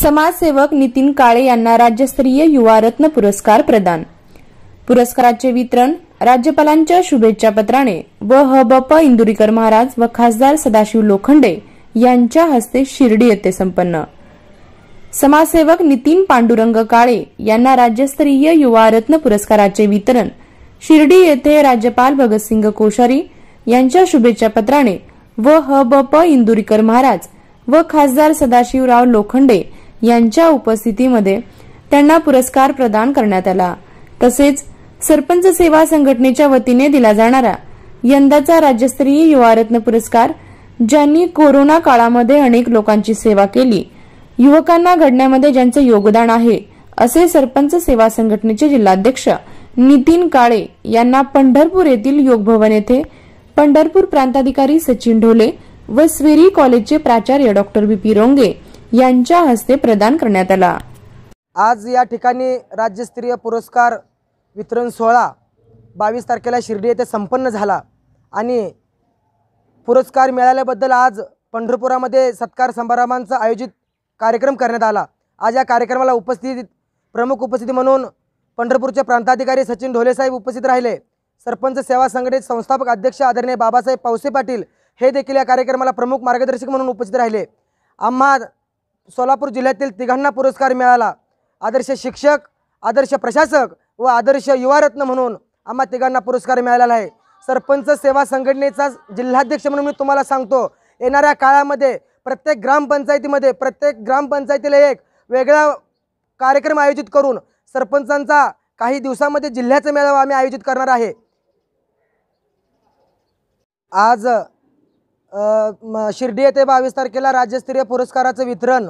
समाजसेवक नितीन काळे यांना राज्यस्तरीय युवा रत्न पुरस्कार प्रदान पुरस्काराचे वितरण राज्यपालांच्या शुभेच्छा पत्राने व बप इंदुरीकर महाराज व खासदार सदाशिव लोखंडे यांच्या हस्ते शिर्डी येथे संपन्न समाजसेवक नितीन पांडुरंग काळे यांना राज्यस्तरीय युवा रत्न पुरस्काराचे वितरण शिर्डी येथे राज्यपाल भगतसिंग कोश्यारी यांच्या शुभेच्छा पत्राने व बप इंदुरीकर महाराज व खासदार सदाशिवराव लोखंडे यांच्या उपस्थितीमध्ये त्यांना पुरस्कार प्रदान करण्यात आला तसेच सरपंच सेवा संघटनेच्या वतीने दिला जाणारा यंदाचा राज्यस्तरीय युवारत्न पुरस्कार ज्यांनी कोरोना काळामध्ये अनेक लोकांची सेवा केली युवकांना घडण्यामध्ये ज्यांचं योगदान आहे असे सरपंच सेवा संघटनेचे जिल्हाध्यक्ष नितीन काळे यांना पंढरपूर येथील योगभवन येथे पंढरपूर प्रांताधिकारी सचिन ढोले व स्वेरी कॉलेजचे प्राचार्य डॉक्टर बी पी रोंगे यांच्या हस्ते प्रदान करण्यात आला आज या ठिकाणी राज्यस्तरीय पुरस्कार वितरण सोहळा बावीस तारखेला शिर्डी येथे संपन्न झाला आणि पुरस्कार मिळाल्याबद्दल आज पंढरपुरामध्ये सत्कार समारंभांचा आयोजित कार्यक्रम करण्यात आला आज या कार्यक्रमाला उपस्थित प्रमुख उपस्थिती म्हणून पंढरपूरचे प्रांताधिकारी सचिन ढोलेसाहेब उपस्थित राहिले सरपंच सेवा संघटनेत संस्थापक अध्यक्ष आदरणीय बाबासाहेब पावसे पाटील हे देखील या कार्यक्रमाला प्रमुख मार्गदर्शक म्हणून उपस्थित राहिले आम्हा सोलापूर जिल्ह्यातील तिघांना पुरस्कार मिळाला आदर्श शिक्षक आदर्श प्रशासक व आदर्श युवारत्न म्हणून आम्हा तिघांना पुरस्कार मिळालेला आहे सरपंच सेवा संघटनेचा जिल्हाध्यक्ष म्हणून मी तुम्हाला सांगतो येणाऱ्या काळामध्ये प्रत्येक ग्रामपंचायतीमध्ये प्रत्येक ग्रामपंचायतीला एक वेगळा कार्यक्रम आयोजित करून सरपंचांचा काही दिवसामध्ये जिल्ह्याचा मेळावा आम्ही आयोजित करणार आहे आज शिर्डी येथे बावीस तारखेला राज्यस्तरीय पुरस्काराचं वितरण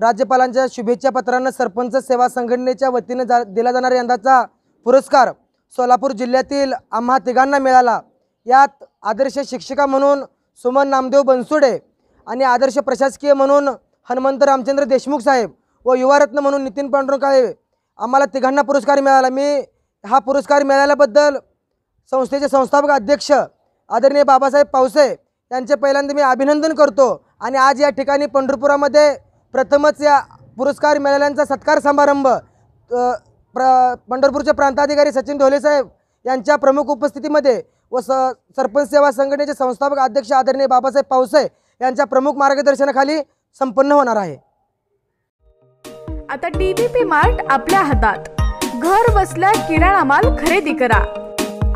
राज्यपालांच्या शुभेच्छा पत्रानं सरपंच सेवा संघटनेच्या वतीनं जा दिला जाणारा यंदाचा पुरस्कार सोलापूर जिल्ह्यातील आम्हा तिघांना मिळाला यात आदर्श शिक्षिका म्हणून सुमन नामदेव बनसुडे आणि आदर्श प्रशासकीय म्हणून हनुमंत रामचंद्र देशमुख साहेब व युवारत्न म्हणून नितीन पांडुरंग काळे आम्हाला तिघांना पुरस्कार मिळाला मी हा पुरस्कार मिळाल्याबद्दल संस्थेचे संस्थापक अध्यक्ष आदरणीय बाबासाहेब पावसे त्यांचे पहिल्यांदा मी अभिनंदन करतो आणि आज या ठिकाणी पंढरपुरामध्ये प्रथमच या पुरस्कार मिळाल्यांचा सत्कार समारंभ प्र पंढरपूरचे प्रांताधिकारी सचिन ढोले साहेब यांच्या प्रमुख उपस्थितीमध्ये व स सरपंच सेवा संघटनेचे संस्थापक अध्यक्ष आदरणीय बाबासाहेब पावसे यांच्या प्रमुख मार्गदर्शनाखाली संपन्न होणार आहे आता डीबीपी पी मार्ट आपल्या हातात घर बसल्या किराणा माल खरेदी करा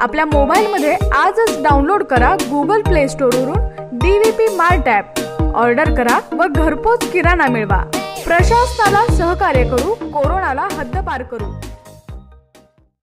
आपल्या मोबाईलमध्ये आजच डाउनलोड करा गुगल प्ले स्टोअरवरून D V P mart app order करा व घरपोच किराणा मिळवा प्रशासनाला सहकार्य करू कोरोनाला हद्दपार करू